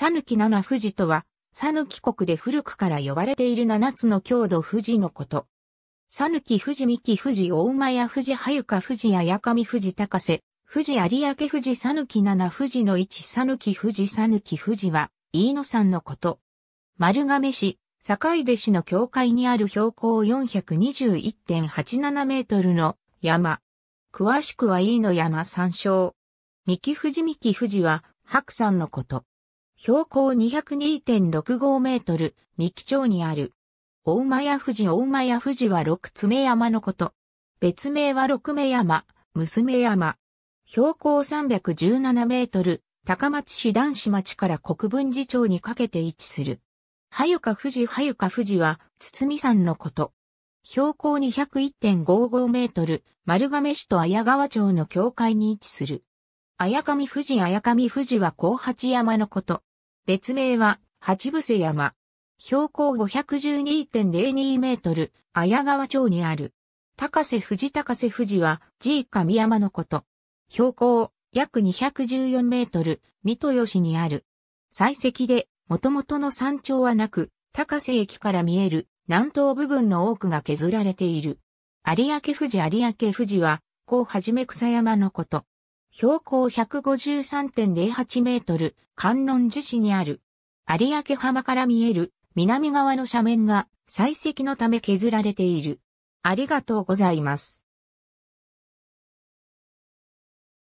サヌキ七富士とは、サヌキ国で古くから呼ばれている七つの郷土富士のこと。サヌキ富士三木富士大馬屋富士早川富士や上富士高瀬、富士有明富士サヌキ七富士の一サヌキ富士サヌキ富士は、飯野山のこと。丸亀市、堺出市の境界にある標高421.87メートルの山。詳しくは飯野山山椒。三木富士三木富士は、白山のこと。標高202.65メートル、三木町にある。大馬屋富士大馬屋富士は六つ目山のこと。別名は六目山、娘山。標高317メートル、高松市男子町から国分寺町にかけて位置する。はゆか富士はゆか富士は、堤山のこと。標高201.55メートル、丸亀市と綾川町の境界に位置する。綾上富士綾上富士は高八山のこと。別名は、八伏山。標高512.02メートル、綾川町にある。高瀬富士高瀬富士は、位神山のこと。標高、約214メートル、三豊市にある。採石で、元々の山頂はなく、高瀬駅から見える南東部分の多くが削られている。有明富士有明富士は、こうはじめ草山のこと。標高153.08メートル、観音寺市にある、有明浜から見える南側の斜面が採石のため削られている。ありがとうございます。